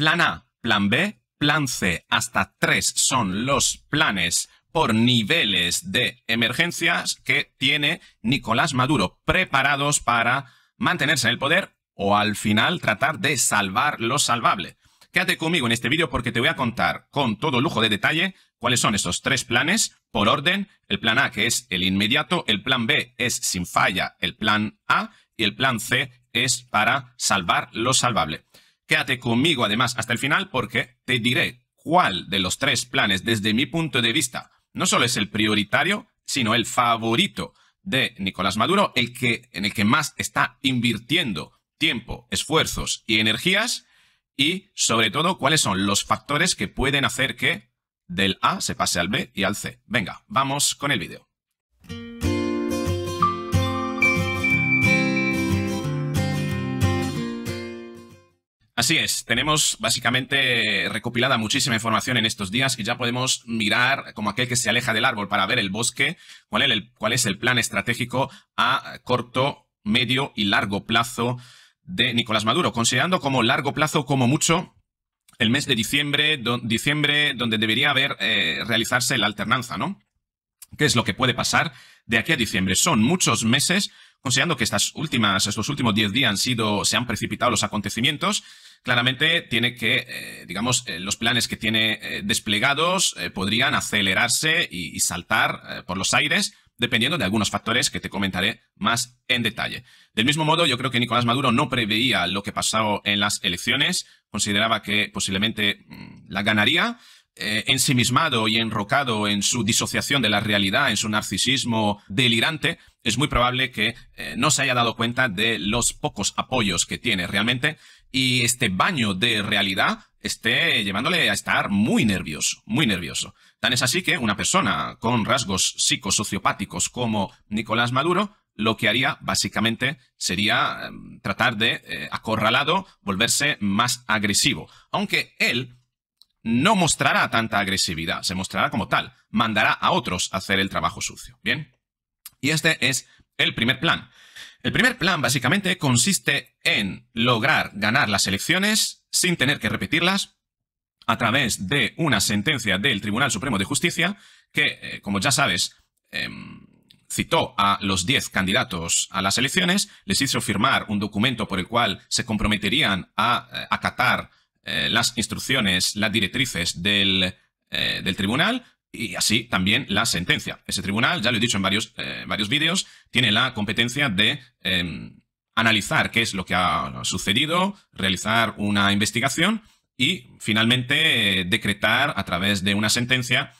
Plan A, plan B, plan C, hasta tres son los planes por niveles de emergencias que tiene Nicolás Maduro preparados para mantenerse en el poder o al final tratar de salvar lo salvable. Quédate conmigo en este vídeo porque te voy a contar con todo lujo de detalle cuáles son estos tres planes por orden. El plan A que es el inmediato, el plan B es sin falla el plan A y el plan C es para salvar lo salvable. Quédate conmigo además hasta el final porque te diré cuál de los tres planes desde mi punto de vista no solo es el prioritario, sino el favorito de Nicolás Maduro, el que, en el que más está invirtiendo tiempo, esfuerzos y energías y sobre todo cuáles son los factores que pueden hacer que del A se pase al B y al C. Venga, vamos con el vídeo. Así es, tenemos básicamente recopilada muchísima información en estos días y ya podemos mirar como aquel que se aleja del árbol para ver el bosque, cuál es el, plan estratégico a corto, medio y largo plazo de Nicolás Maduro, considerando como largo plazo como mucho el mes de diciembre, diciembre donde debería haber eh, realizarse la alternanza, ¿no? ¿Qué es lo que puede pasar de aquí a diciembre? Son muchos meses Considerando que estas últimas, estos últimos 10 días han sido, se han precipitado los acontecimientos, claramente tiene que, eh, digamos, eh, los planes que tiene eh, desplegados podrían acelerarse y, saltar por los aires dependiendo de algunos factores que te comentaré más en detalle. Del mismo modo, yo creo que Nicolás Maduro no preveía lo que pasó en las elecciones, consideraba que posiblemente mm, la ganaría, eh, ensimismado y enrocado en su disociación de la realidad, en su narcisismo delirante, es muy probable que eh, no se haya dado cuenta de los pocos apoyos que tiene realmente y este baño de realidad esté llevándole a estar muy nervioso, muy nervioso. Tan es así que una persona con rasgos psicosociopáticos como Nicolás Maduro lo que haría básicamente sería em, tratar de, eh, acorralado, volverse más agresivo. Aunque él no mostrará tanta agresividad, se mostrará como tal, mandará a otros a hacer el trabajo sucio. ¿Bien? Y este es el primer plan. El primer plan básicamente consiste en lograr ganar las elecciones sin tener que repetirlas a través de una sentencia del Tribunal Supremo de Justicia que, eh, como ya sabes, em, citó a los 10 candidatos a las elecciones, les hizo firmar un documento por el cual se comprometerían a eh, acatar eh, las instrucciones, las directrices eh, del, tribunal y así también la sentencia. Ese tribunal, ya lo he dicho en varios, eh, varios vídeos, tiene la competencia de em, analizar qué es lo que ha sucedido, realizar una investigación y finalmente decretar a través de una sentencia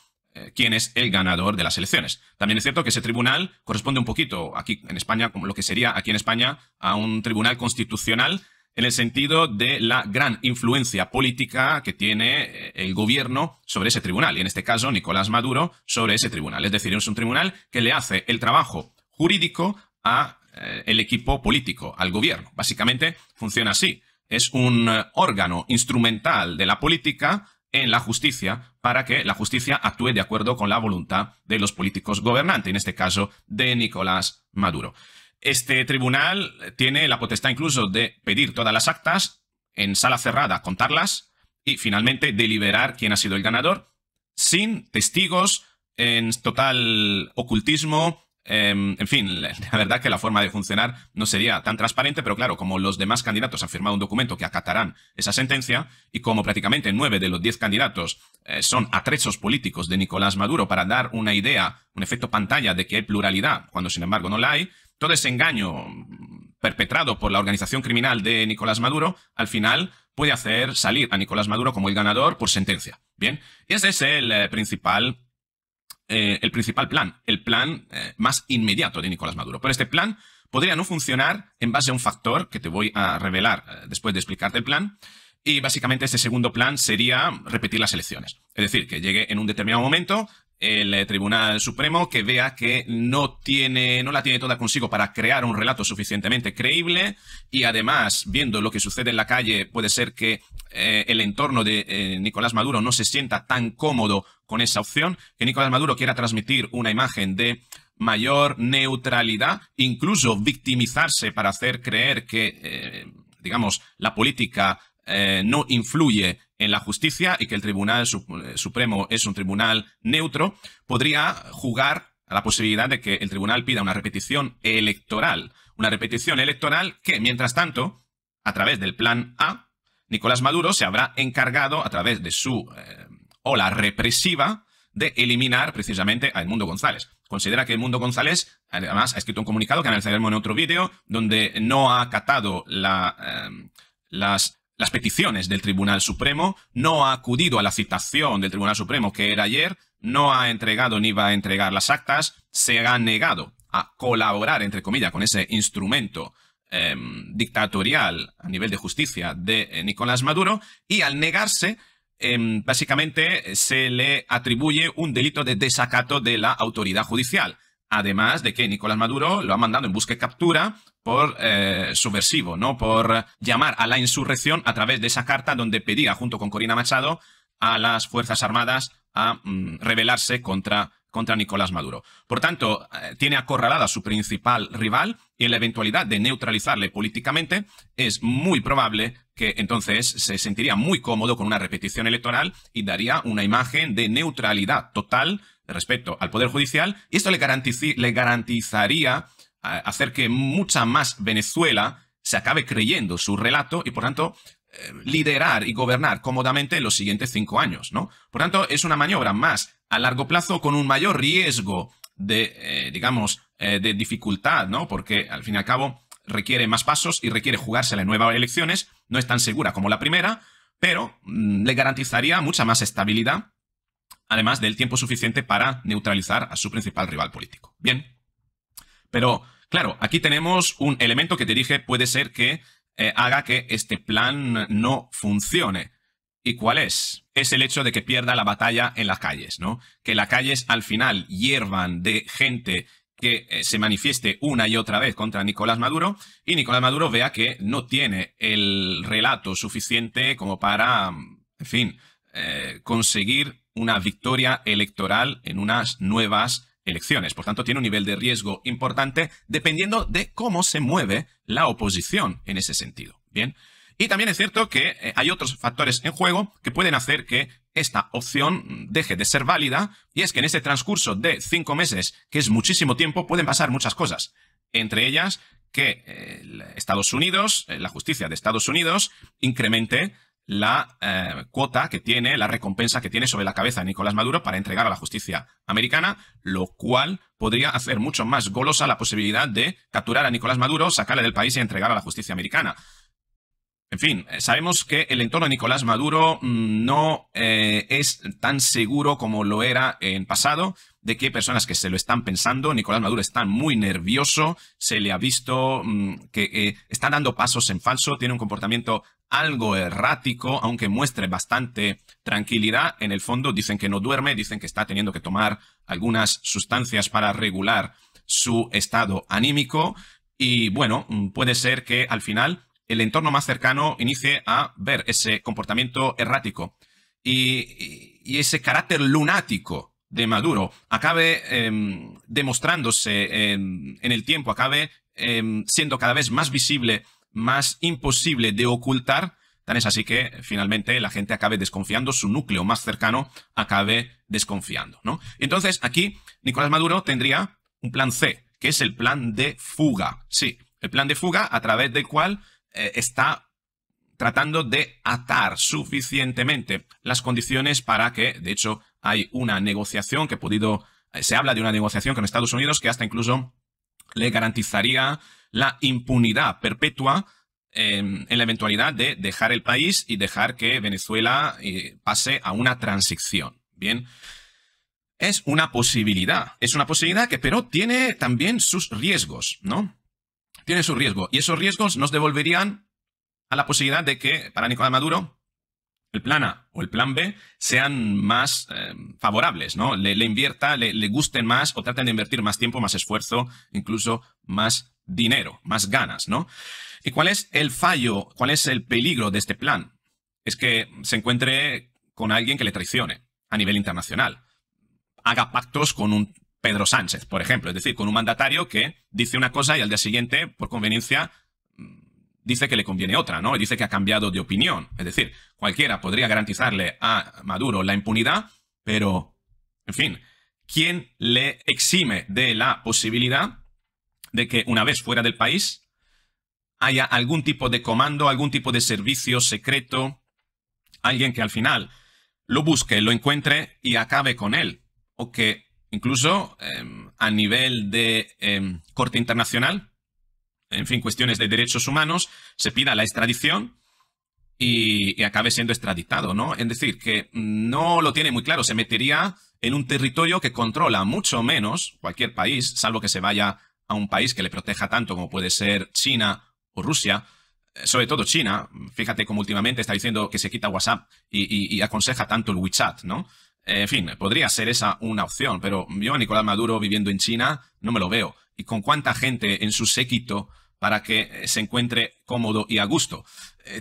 quién es el ganador de las elecciones. También es cierto que ese tribunal corresponde un poquito aquí en España, como lo que sería aquí en España, a un tribunal constitucional en el sentido de la gran influencia política que tiene eh, el gobierno sobre ese tribunal, y en este caso Nicolás Maduro sobre ese tribunal. Es decir, es un tribunal que le hace el trabajo jurídico a eh, el equipo político, al gobierno. Básicamente funciona así. Es un eh, órgano instrumental de la política en la justicia para que la justicia actúe de acuerdo con la voluntad de los políticos gobernantes, en este caso de Nicolás Maduro. Este tribunal tiene la potestad incluso de pedir todas las actas en sala cerrada, contarlas y finalmente deliberar quién ha sido el ganador sin testigos, en total ocultismo. Em, en fin, la verdad que la forma de funcionar no sería tan transparente, pero claro, como los demás candidatos han firmado un documento que acatarán esa sentencia, y como prácticamente nueve de los diez candidatos eh, son atrechos políticos de Nicolás Maduro para dar una idea, un efecto pantalla de que hay pluralidad, cuando sin embargo no la hay, todo ese engaño perpetrado por la organización criminal de Nicolás Maduro, al final puede hacer salir a Nicolás Maduro como el ganador por sentencia. Bien, ese es el eh, principal, eh, el principal plan, el plan eh, más inmediato de Nicolás Maduro. Pero este plan podría no funcionar en base a un factor que te voy a revelar después de explicarte el plan. Y básicamente este segundo plan sería repetir las elecciones. Es decir, que llegue en un determinado momento el eh, Tribunal Supremo que vea que no tiene, no la tiene toda consigo para crear un relato suficientemente creíble y además, viendo lo que sucede en la calle, puede ser que eh, el entorno de eh, Nicolás Maduro no se sienta tan cómodo con esa opción, que Nicolás Maduro quiera transmitir una imagen de mayor neutralidad, incluso victimizarse para hacer creer que, digamos, la política no influye en la justicia y que el Tribunal eh, Supremo es un tribunal neutro, podría jugar a la posibilidad de que el tribunal pida una repetición electoral. Una repetición electoral que, mientras tanto, a través del Plan A, Nicolás Maduro se habrá encargado, a través de su eh, ola represiva, de eliminar precisamente a Edmundo González. Considera que Edmundo González, además, ha escrito un comunicado que analizaremos en otro vídeo, donde no ha acatado la, eh, las las peticiones del Tribunal Supremo, no ha acudido a la citación del Tribunal Supremo que era ayer, no ha entregado ni va a entregar las actas, se ha negado a colaborar, entre comillas, con ese instrumento em, dictatorial a nivel de justicia de eh, Nicolás Maduro, y al negarse, em, básicamente eh, se le atribuye un delito de desacato de la autoridad judicial. Además de que Nicolás Maduro lo ha mandado en busca y captura por eh, subversivo, ¿no? Por llamar a la insurrección a través de esa carta donde pedía, junto con Corina Machado, a las Fuerzas Armadas a mm, rebelarse contra, contra Nicolás Maduro. Por tanto, eh, tiene acorralada a su principal rival y en la eventualidad de neutralizarle políticamente, es muy probable que entonces se sentiría muy cómodo con una repetición electoral y daría una imagen de neutralidad total respecto al Poder Judicial y esto le, le garantizaría hacer que mucha más Venezuela se acabe creyendo su relato y por tanto eh, liderar y gobernar cómodamente los siguientes cinco años, ¿no? Por tanto, es una maniobra más a largo plazo con un mayor riesgo de, eh, digamos, eh, de dificultad, ¿no? Porque al fin y al cabo requiere más pasos y requiere jugarse las nuevas elecciones, no es tan segura como la primera, pero mm, le garantizaría mucha más estabilidad además del tiempo suficiente para neutralizar a su principal rival político. Bien, pero claro, aquí tenemos un elemento que te dije puede ser que eh, haga que este plan no funcione. ¿Y cuál es? Es el hecho de que pierda la batalla en las calles, ¿no? Que las calles al final hiervan de gente que eh, se manifieste una y otra vez contra Nicolás Maduro y Nicolás Maduro vea que no tiene el relato suficiente como para, en fin, eh, conseguir una victoria electoral en unas nuevas elecciones. Por tanto, tiene un nivel de riesgo importante dependiendo de cómo se mueve la oposición en ese sentido. Bien. Y también es cierto que eh, hay otros factores en juego que pueden hacer que esta opción deje de ser válida, y es que en este transcurso de cinco meses, que es muchísimo tiempo, pueden pasar muchas cosas. Entre ellas, que eh, Estados Unidos, eh, la justicia de Estados Unidos, incremente la eh, cuota que tiene, la recompensa que tiene sobre la cabeza de Nicolás Maduro para entregar a la justicia americana, lo cual podría hacer mucho más golosa la posibilidad de capturar a Nicolás Maduro, sacarle del país y entregar a la justicia americana. En fin, eh, sabemos que el entorno de Nicolás Maduro mm, no eh, es tan seguro como lo era en pasado, de que personas que se lo están pensando, Nicolás Maduro está muy nervioso, se le ha visto mm, que está dando pasos en falso, tiene un comportamiento algo errático, aunque muestre bastante tranquilidad. En el fondo dicen que no duerme, dicen que está teniendo que tomar algunas sustancias para regular su estado anímico. Y bueno, mm, puede ser que al final el entorno más cercano inicie a ver ese comportamiento errático y, ese carácter lunático de Maduro acabe em, demostrándose em, en el tiempo, acabe em, siendo cada vez más visible más imposible de ocultar. Tan es así que finalmente la gente acabe desconfiando, su núcleo más cercano acabe desconfiando, ¿no? Entonces aquí Nicolás Maduro tendría un plan C, que es el plan de fuga. Sí, el plan de fuga a través del cual eh, está tratando de atar suficientemente las condiciones para que, de hecho, hay una negociación que ha podido, eh, se habla de una negociación con Estados Unidos que hasta incluso le garantizaría la impunidad perpetua em, en la eventualidad de dejar el país y dejar que Venezuela eh, pase a una transición. Bien, es una posibilidad, es una posibilidad que pero tiene también sus riesgos, ¿no? Tiene su riesgo y esos riesgos nos devolverían a la posibilidad de que para Nicolás Maduro el plan A o el plan B sean más em, favorables, ¿no? Le, invierta, le, le gusten más o traten de invertir más tiempo, más esfuerzo, incluso más dinero, más ganas, ¿no? ¿Y cuál es el fallo, cuál es el peligro de este plan? Es que se encuentre con alguien que le traicione a nivel internacional. Haga pactos con un Pedro Sánchez, por ejemplo, es decir, con un mandatario que dice una cosa y al día siguiente, por conveniencia, mm, dice que le conviene otra, ¿no? Y dice que ha cambiado de opinión. Es decir, cualquiera podría garantizarle a Maduro la impunidad, pero, en fin, ¿quién le exime de la posibilidad de que una vez fuera del país haya algún tipo de comando, algún tipo de servicio secreto, alguien que al final lo busque, lo encuentre y acabe con él. O que incluso em, a nivel de em, corte internacional, en fin, cuestiones de derechos humanos, se pida la extradición y, y acabe siendo extraditado, ¿no? Es decir, que no lo tiene muy claro, se metería en un territorio que controla mucho menos cualquier país, salvo que se vaya a un país que le proteja tanto como puede ser China o Rusia, eh, sobre todo China, fíjate cómo últimamente está diciendo que se quita WhatsApp y, aconseja tanto el WeChat, ¿no? Eh, en fin, podría ser esa una opción, pero yo a Nicolás Maduro viviendo en China no me lo veo. ¿Y con cuánta gente en su séquito para que eh, se encuentre cómodo y a gusto?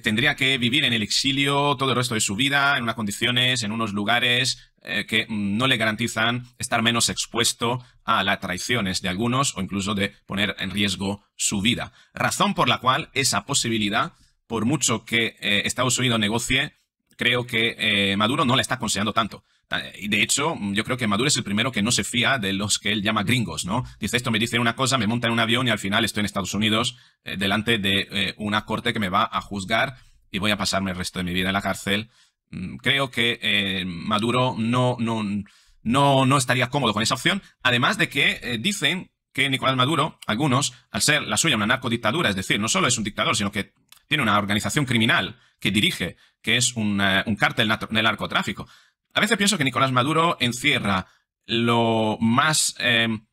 tendría que vivir en el exilio todo el resto de su vida, en unas condiciones, en unos lugares eh, que no le garantizan estar menos expuesto a las traiciones de algunos o incluso de poner en riesgo su vida. Razón por la cual esa posibilidad, por mucho que eh, Estados Unidos negocie, creo que eh, Maduro no la está considerando tanto. Y de hecho, yo creo que Maduro es el primero que no se fía de los que él llama gringos, ¿no? Dice esto, me dice una cosa, me monta en un avión y al final estoy en Estados Unidos delante de una corte que me va a juzgar y voy a pasarme el resto de mi vida en la cárcel Mm, creo que eh, Maduro no, no, estaría cómodo con esa opción, además de que eh, dicen que Nicolás Maduro, algunos, al ser la suya una narcodictadura, es decir, no solo es un dictador, sino que tiene una organización criminal que dirige, que es un, un cártel del narcotráfico. A veces pienso que Nicolás Maduro encierra lo más em,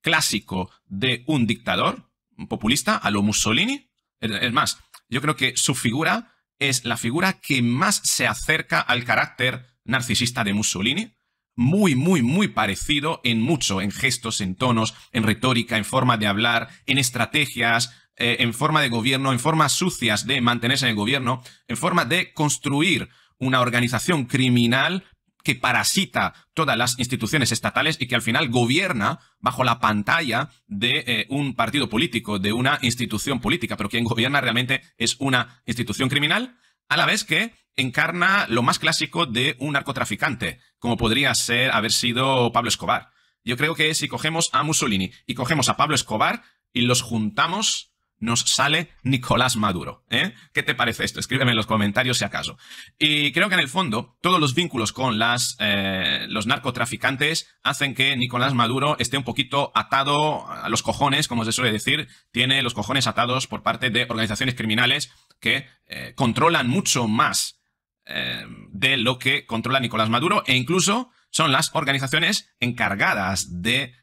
clásico de un dictador populista, a lo Mussolini. Es más, yo creo que su figura es la figura que más se acerca al carácter narcisista de Mussolini. Muy, muy, muy parecido en mucho, en gestos, en tonos, en retórica, en forma de hablar, en estrategias, eh, en forma de gobierno, en formas sucias de mantenerse en el gobierno, en forma de construir una organización criminal que parasita todas las instituciones estatales y que al final gobierna bajo la pantalla de eh, un partido político, de una institución política, pero quien gobierna realmente es una institución criminal, a la vez que encarna lo más clásico de un narcotraficante, como podría ser haber sido Pablo Escobar. Yo creo que si cogemos a Mussolini y cogemos a Pablo Escobar y los juntamos, nos sale Nicolás Maduro. ¿eh? ¿Qué te parece esto? Escríbeme en los comentarios si acaso. Y creo que en el fondo todos los vínculos con las, eh, los narcotraficantes hacen que Nicolás Maduro esté un poquito atado a los cojones, como se suele decir, tiene los cojones atados por parte de organizaciones criminales que eh, controlan mucho más eh, de lo que controla Nicolás Maduro e incluso son las organizaciones encargadas de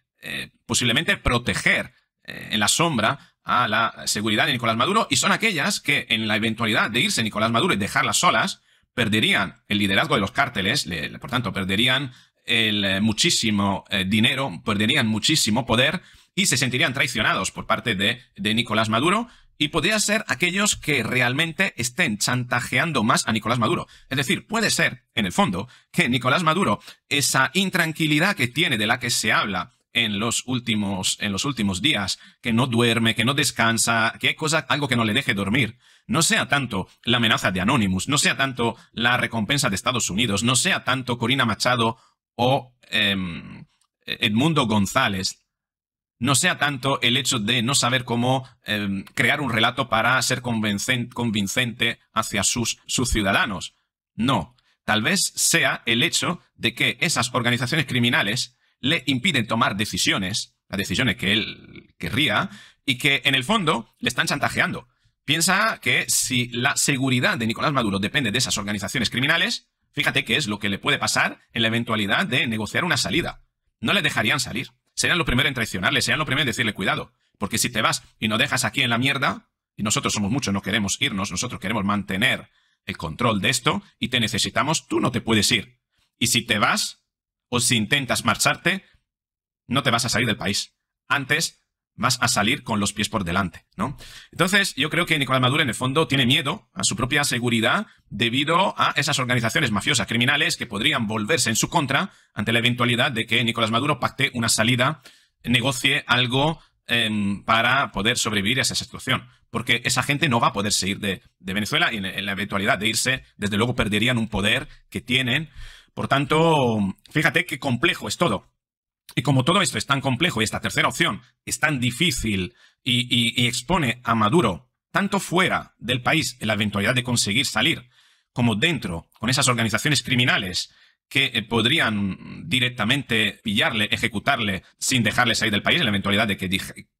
posiblemente proteger en la sombra a la seguridad de Nicolás Maduro y son aquellas que en la eventualidad de irse Nicolás Maduro y dejarlas solas, perderían el liderazgo de los cárteles, por tanto, perderían el, eh, muchísimo eh, dinero, perderían muchísimo poder y se sentirían traicionados por parte de, de Nicolás Maduro y podrían ser aquellos que realmente estén chantajeando más a Nicolás Maduro. Es decir, puede ser, en el fondo, que Nicolás Maduro, esa intranquilidad que tiene, de la que se habla, en los últimos, en los últimos días, que no duerme, que no descansa, que hay cosa, algo que no le deje dormir. No sea tanto la amenaza de Anonymous, no sea tanto la recompensa de Estados Unidos, no sea tanto Corina Machado o em, Edmundo González, no sea tanto el hecho de no saber cómo em, crear un relato para ser convincente hacia sus, sus ciudadanos. No, tal vez sea el hecho de que esas organizaciones criminales le impiden tomar decisiones, las decisiones que él querría, y que en el fondo le están chantajeando. Piensa que si la seguridad de Nicolás Maduro depende de esas organizaciones criminales, fíjate qué es lo que le puede pasar en la eventualidad de negociar una salida. No le dejarían salir. Serían los primeros en traicionarle, serían los primeros en decirle cuidado. Porque si te vas y nos dejas aquí en la mierda, y nosotros somos muchos, no queremos irnos, nosotros queremos mantener el control de esto y te necesitamos, tú no te puedes ir. Y si te vas, o si intentas marcharte, no te vas a salir del país. Antes vas a salir con los pies por delante, ¿no? Entonces, yo creo que Nicolás Maduro, en el fondo, tiene miedo a su propia seguridad debido a esas organizaciones mafiosas criminales que podrían volverse en su contra ante la eventualidad de que Nicolás Maduro pacte una salida, negocie algo em, para poder sobrevivir a esa situación. Porque esa gente no va a poder seguir de, Venezuela y en la eventualidad de irse, desde luego perderían un poder que tienen por tanto, fíjate qué complejo es todo. Y como todo esto es tan complejo y esta tercera opción es tan difícil y, expone a Maduro tanto fuera del país en la eventualidad de conseguir salir, como dentro, con esas organizaciones criminales que eh, podrían directamente pillarle, ejecutarle, sin dejarle salir del país, en la eventualidad de que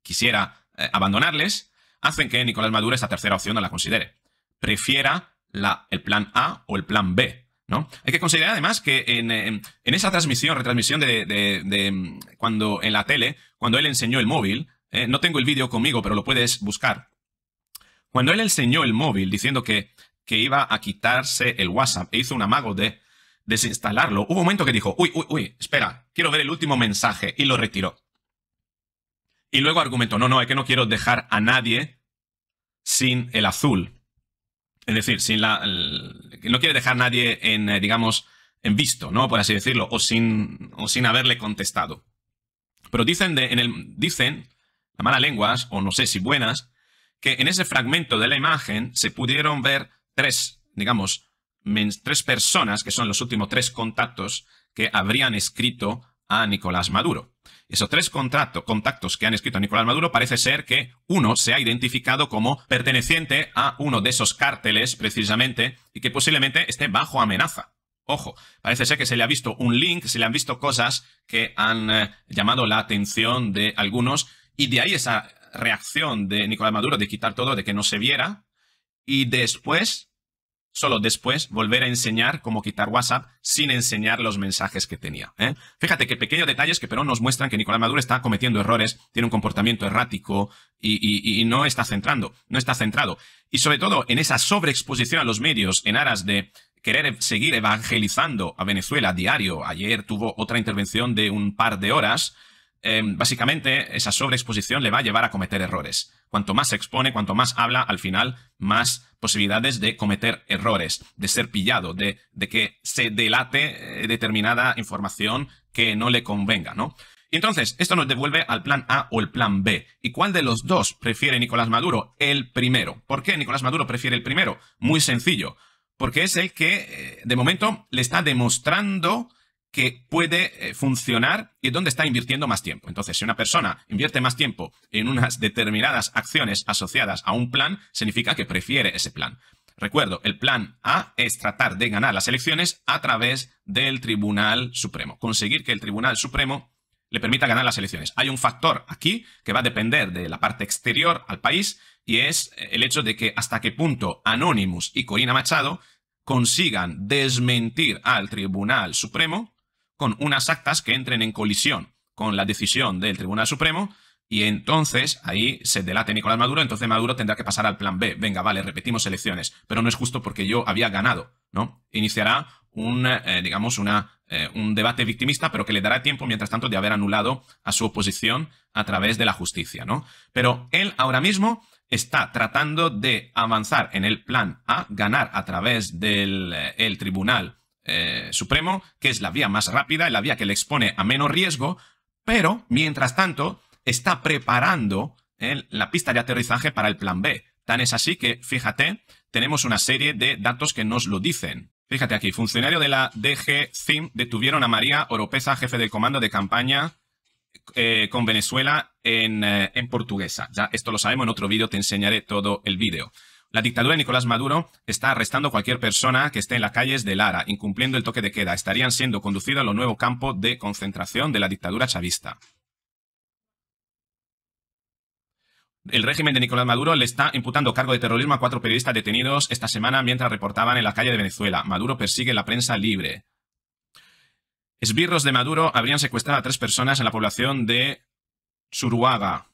quisiera eh, abandonarles, hacen que Nicolás Maduro esta tercera opción no la considere. Prefiera la, el plan A o el plan B, ¿No? Hay que considerar además que en, eh, esa transmisión, retransmisión de, cuando en la tele, cuando él enseñó el móvil, eh, no tengo el vídeo conmigo, pero lo puedes buscar. Cuando él enseñó el móvil diciendo que, que iba a quitarse el WhatsApp e hizo un amago de desinstalarlo, hubo un momento que dijo, uy, uy, uy, espera, quiero ver el último mensaje y lo retiró. Y luego argumentó, no, no, es que no quiero dejar a nadie sin el azul. Es decir, sin la, no quiere dejar a nadie en, eh, digamos, en visto, ¿no? Por así decirlo, o sin, o sin haberle contestado. Pero dicen, en el, dicen, la mala lenguas, o no sé si buenas, que en ese fragmento de la imagen se pudieron ver tres, digamos, tres personas, que son los últimos tres contactos que habrían escrito a Nicolás Maduro. Esos tres contactos que han escrito a Nicolás Maduro parece ser que uno se ha identificado como perteneciente a uno de esos cárteles precisamente y que posiblemente esté bajo amenaza. Ojo, parece ser que se le ha visto un link, se le han visto cosas que han eh, llamado la atención de algunos y de ahí esa reacción de Nicolás Maduro de quitar todo, de que no se viera y después solo después volver a enseñar cómo quitar WhatsApp sin enseñar los mensajes que tenía. ¿eh? Fíjate que pequeños detalles que pero nos muestran que Nicolás Maduro está cometiendo errores, tiene un comportamiento errático y, no está centrando, no está centrado. Y sobre todo en esa sobreexposición a los medios en aras de querer seguir evangelizando a Venezuela a diario. Ayer tuvo otra intervención de un par de horas Em, básicamente, esa sobreexposición le va a llevar a cometer errores. Cuanto más se expone, cuanto más habla, al final, más posibilidades de cometer errores, de ser pillado, de, de que se delate eh, determinada información que no le convenga, ¿no? Y entonces, esto nos devuelve al plan A o el plan B. ¿Y cuál de los dos prefiere Nicolás Maduro? El primero. ¿Por qué Nicolás Maduro prefiere el primero? Muy sencillo. Porque es el que, eh, de momento, le está demostrando que puede eh, funcionar y donde está invirtiendo más tiempo. Entonces, si una persona invierte más tiempo en unas determinadas acciones asociadas a un plan, significa que prefiere ese plan. Recuerdo, el plan A es tratar de ganar las elecciones a través del Tribunal Supremo, conseguir que el Tribunal Supremo le permita ganar las elecciones. Hay un factor aquí que va a depender de la parte exterior al país y es eh, el hecho de que hasta qué punto Anonymous y Corina Machado consigan desmentir al Tribunal Supremo con unas actas que entren en colisión con la decisión del Tribunal Supremo y entonces ahí se delate Nicolás Maduro, entonces Maduro tendrá que pasar al plan B. Venga, vale, repetimos elecciones, pero no es justo porque yo había ganado, ¿no? Iniciará un, eh, digamos, una, eh, un debate victimista, pero que le dará tiempo, mientras tanto, de haber anulado a su oposición a través de la justicia, ¿no? Pero él ahora mismo está tratando de avanzar en el plan A, ganar a través del eh, el tribunal eh, supremo, que es la vía más rápida, la vía que le expone a menos riesgo, pero mientras tanto está preparando eh, la pista de aterrizaje para el plan B. Tan es así que, fíjate, tenemos una serie de datos que nos lo dicen. Fíjate aquí, funcionario de la DG CIM detuvieron a María Oropesa, jefe del comando de campaña eh, con Venezuela en, en portuguesa. Ya esto lo sabemos, en otro vídeo te enseñaré todo el vídeo. La dictadura de Nicolás Maduro está arrestando cualquier persona que esté en las calles de Lara, incumpliendo el toque de queda. Estarían siendo conducidos a los nuevos campos de concentración de la dictadura chavista. El régimen de Nicolás Maduro le está imputando cargo de terrorismo a cuatro periodistas detenidos esta semana mientras reportaban en la calle de Venezuela. Maduro persigue la prensa libre. Esbirros de Maduro habrían secuestrado a tres personas en la población de Suruaga.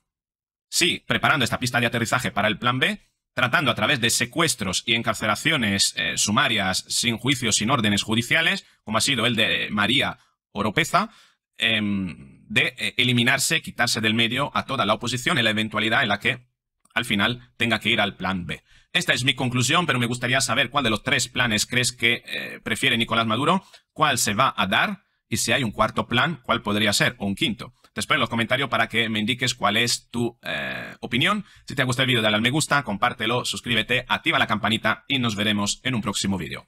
Sí, preparando esta pista de aterrizaje para el plan B, tratando a través de secuestros y encarcelaciones eh, sumarias sin juicios, sin órdenes judiciales, como ha sido el de María Oropeza, em, de eh, eliminarse, quitarse del medio a toda la oposición en la eventualidad en la que al final tenga que ir al plan B. Esta es mi conclusión, pero me gustaría saber cuál de los tres planes crees que eh, prefiere Nicolás Maduro, cuál se va a dar y si hay un cuarto plan, cuál podría ser, o un quinto. Te espero en los comentarios para que me indiques cuál es tu eh, opinión. Si te ha gustado el vídeo, dale al me gusta, compártelo, suscríbete, activa la campanita y nos veremos en un próximo vídeo.